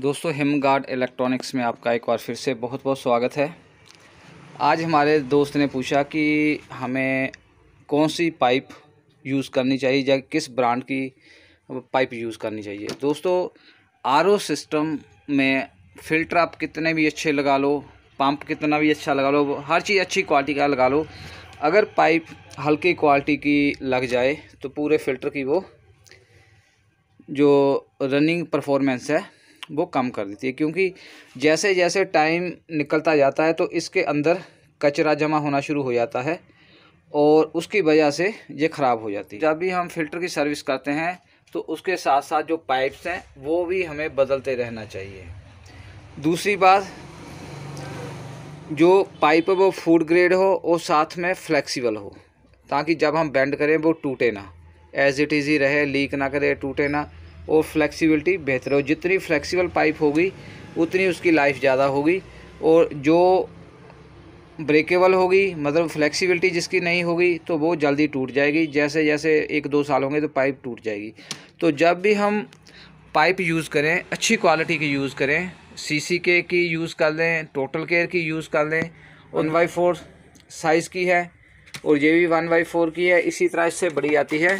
दोस्तों him guard electronics में आपका एक बार फिर से बहुत बहुत स्वागत है आज हमारे दोस्त ने पूछा कि हमें कौन सी पाइप यूज़ करनी चाहिए या किस ब्रांड की पाइप यूज़ करनी चाहिए दोस्तों आर सिस्टम में फ़िल्टर आप कितने भी अच्छे लगा लो पंप कितना भी अच्छा लगा लो हर चीज़ अच्छी क्वालिटी का लगा लो अगर पाइप हल्की क्वालिटी की लग जाए तो पूरे फ़िल्टर की वो जो रनिंग परफॉर्मेंस है वो कम कर देती है क्योंकि जैसे जैसे टाइम निकलता जाता है तो इसके अंदर कचरा जमा होना शुरू हो जाता है और उसकी वजह से ये ख़राब हो जाती है जब भी हम फिल्टर की सर्विस करते हैं तो उसके साथ साथ जो पाइप्स हैं वो भी हमें बदलते रहना चाहिए दूसरी बात जो पाइप वो फूड ग्रेड हो और साथ में फ्लेक्सिबल हो ताकि जब हम बेंड करें वो टूटे ना एज़ इट इज़ ही रहे लीक ना करे टूटे ना और फ्लेक्सिबिलिटी बेहतर हो जितनी फ्लेक्सिबल पाइप होगी उतनी उसकी लाइफ ज़्यादा होगी और जो ब्रेकेबल होगी मतलब फ्लेक्सिबिलिटी जिसकी नहीं होगी तो वो जल्दी टूट जाएगी जैसे जैसे एक दो साल होंगे तो पाइप टूट जाएगी तो जब भी हम पाइप यूज़ करें अच्छी क्वालिटी की यूज़ करें सीसी के की यूज़ कर लें टोटल केयर की यूज़ कर लें वन बाई फोर साइज़ की है और ये भी वन बाई फोर की है इसी तरह इससे बड़ी आती है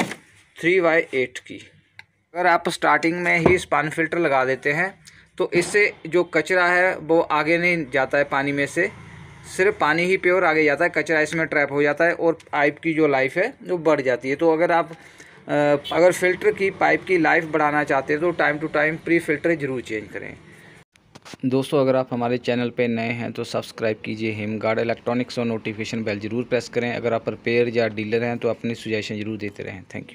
थ्री बाई एट की अगर आप स्टार्टिंग में ही स्पान फिल्टर लगा देते हैं तो इससे जो कचरा है वो आगे नहीं जाता है पानी में से सिर्फ पानी ही प्योर आगे जाता है कचरा इसमें ट्रैप हो जाता है और पाइप की जो लाइफ है वो बढ़ जाती है तो अगर आप अगर फ़िल्टर की पाइप की लाइफ बढ़ाना चाहते हैं तो time to time pre filter ज़रूर चेंज करें दोस्तों अगर आप हमारे चैनल पर नए हैं तो सब्सक्राइब कीजिए हिम गार्ड इलेक्ट्रॉनिक्स और नोटिफिकेशन बेल जरूर प्रेस करें अगर आप रिपेयर या डीलर हैं तो अपनी सुजेशन ज़रूर देते रहें थैंक यू